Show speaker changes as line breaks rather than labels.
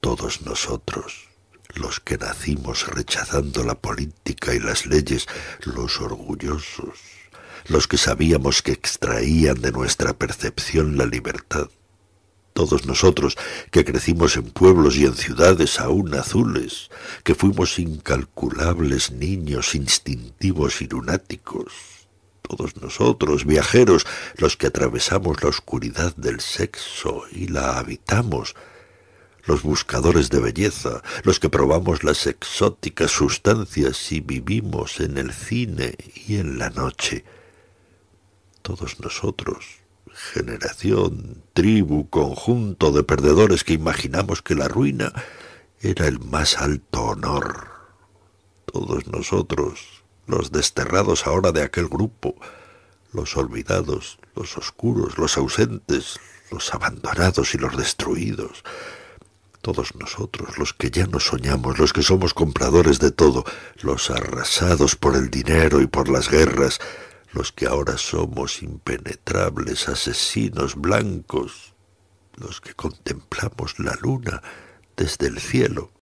todos nosotros, los que nacimos rechazando la política y las leyes, los orgullosos, los que sabíamos que extraían de nuestra percepción la libertad, todos nosotros que crecimos en pueblos y en ciudades aún azules, que fuimos incalculables niños instintivos y lunáticos, todos nosotros, viajeros, los que atravesamos la oscuridad del sexo y la habitamos, los buscadores de belleza, los que probamos las exóticas sustancias y vivimos en el cine y en la noche. Todos nosotros, generación, tribu, conjunto de perdedores que imaginamos que la ruina era el más alto honor. Todos nosotros, los desterrados ahora de aquel grupo, los olvidados, los oscuros, los ausentes, los abandonados y los destruidos, todos nosotros, los que ya no soñamos, los que somos compradores de todo, los arrasados por el dinero y por las guerras, los que ahora somos impenetrables asesinos blancos, los que contemplamos la luna desde el cielo,